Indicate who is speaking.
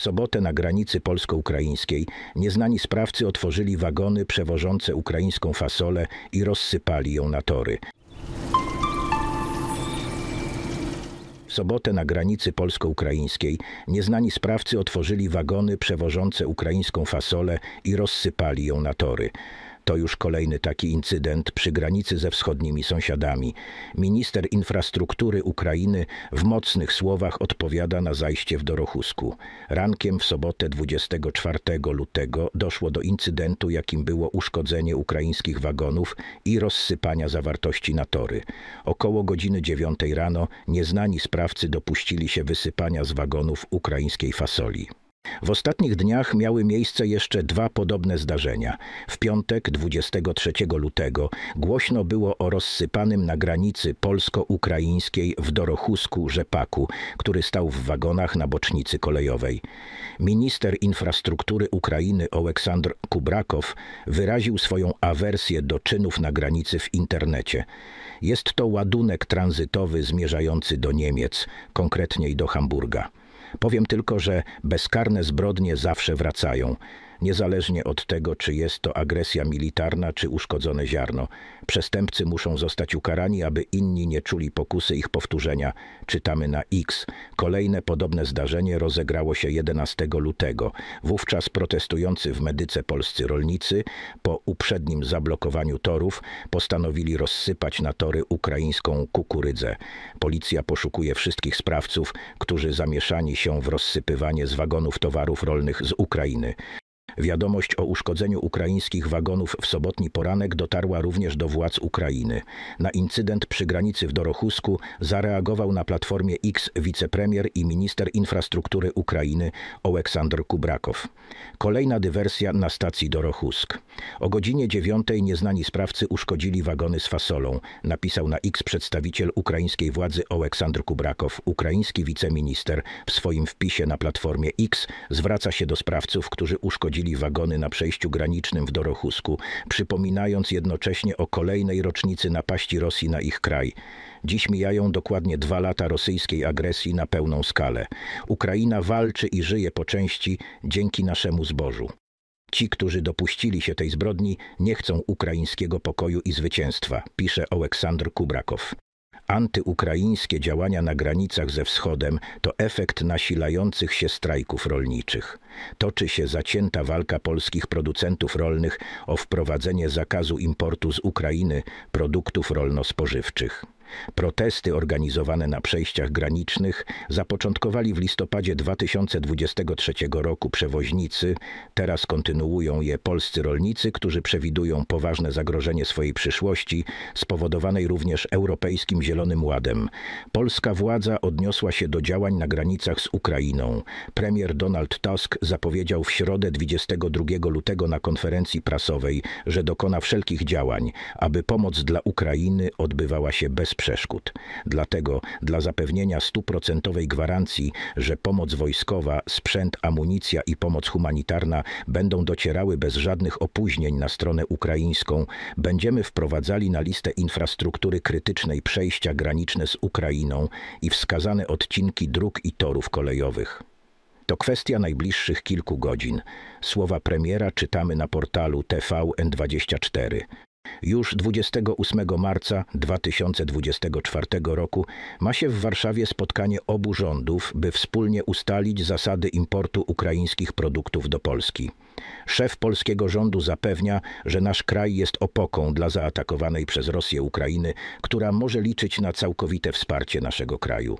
Speaker 1: W sobotę na granicy polsko-ukraińskiej nieznani sprawcy otworzyli wagony przewożące ukraińską fasolę i rozsypali ją na tory. W sobotę na granicy polsko-ukraińskiej nieznani sprawcy otworzyli wagony przewożące ukraińską fasolę i rozsypali ją na tory. To już kolejny taki incydent przy granicy ze wschodnimi sąsiadami. Minister infrastruktury Ukrainy w mocnych słowach odpowiada na zajście w Dorochusku. Rankiem w sobotę 24 lutego doszło do incydentu, jakim było uszkodzenie ukraińskich wagonów i rozsypania zawartości na tory. Około godziny 9 rano nieznani sprawcy dopuścili się wysypania z wagonów ukraińskiej fasoli. W ostatnich dniach miały miejsce jeszcze dwa podobne zdarzenia. W piątek 23 lutego głośno było o rozsypanym na granicy polsko-ukraińskiej w Dorochusku rzepaku, który stał w wagonach na bocznicy kolejowej. Minister infrastruktury Ukrainy Oleksandr Kubrakow wyraził swoją awersję do czynów na granicy w internecie. Jest to ładunek tranzytowy zmierzający do Niemiec, konkretniej do Hamburga. Powiem tylko, że bezkarne zbrodnie zawsze wracają niezależnie od tego, czy jest to agresja militarna, czy uszkodzone ziarno. Przestępcy muszą zostać ukarani, aby inni nie czuli pokusy ich powtórzenia. Czytamy na X. Kolejne podobne zdarzenie rozegrało się 11 lutego. Wówczas protestujący w medyce polscy rolnicy po uprzednim zablokowaniu torów postanowili rozsypać na tory ukraińską kukurydzę. Policja poszukuje wszystkich sprawców, którzy zamieszani się w rozsypywanie z wagonów towarów rolnych z Ukrainy. Wiadomość o uszkodzeniu ukraińskich wagonów w sobotni poranek dotarła również do władz Ukrainy. Na incydent przy granicy w Dorochusku zareagował na platformie X wicepremier i minister infrastruktury Ukrainy Oleksandr Kubrakow. Kolejna dywersja na stacji Dorochusk. O godzinie dziewiątej nieznani sprawcy uszkodzili wagony z fasolą, napisał na X przedstawiciel ukraińskiej władzy Oleksandr Kubrakow. Ukraiński wiceminister w swoim wpisie na platformie X zwraca się do sprawców, którzy uszkodzili prowadzili wagony na przejściu granicznym w Dorochusku, przypominając jednocześnie o kolejnej rocznicy napaści Rosji na ich kraj. Dziś mijają dokładnie dwa lata rosyjskiej agresji na pełną skalę. Ukraina walczy i żyje po części dzięki naszemu zbożu. Ci, którzy dopuścili się tej zbrodni, nie chcą ukraińskiego pokoju i zwycięstwa, pisze Oleksandr Kubrakow. Antyukraińskie działania na granicach ze wschodem to efekt nasilających się strajków rolniczych. Toczy się zacięta walka polskich producentów rolnych o wprowadzenie zakazu importu z Ukrainy produktów rolno-spożywczych. Protesty organizowane na przejściach granicznych zapoczątkowali w listopadzie 2023 roku przewoźnicy, teraz kontynuują je polscy rolnicy, którzy przewidują poważne zagrożenie swojej przyszłości, spowodowanej również Europejskim Zielonym Ładem. Polska władza odniosła się do działań na granicach z Ukrainą. Premier Donald Tusk zapowiedział w środę 22 lutego na konferencji prasowej, że dokona wszelkich działań, aby pomoc dla Ukrainy odbywała się bezpośrednio przeszkód. Dlatego dla zapewnienia stuprocentowej gwarancji, że pomoc wojskowa, sprzęt, amunicja i pomoc humanitarna będą docierały bez żadnych opóźnień na stronę ukraińską, będziemy wprowadzali na listę infrastruktury krytycznej przejścia graniczne z Ukrainą i wskazane odcinki dróg i torów kolejowych. To kwestia najbliższych kilku godzin. Słowa premiera czytamy na portalu TVN24. Już 28 marca 2024 roku ma się w Warszawie spotkanie obu rządów, by wspólnie ustalić zasady importu ukraińskich produktów do Polski. Szef polskiego rządu zapewnia, że nasz kraj jest opoką dla zaatakowanej przez Rosję Ukrainy, która może liczyć na całkowite wsparcie naszego kraju.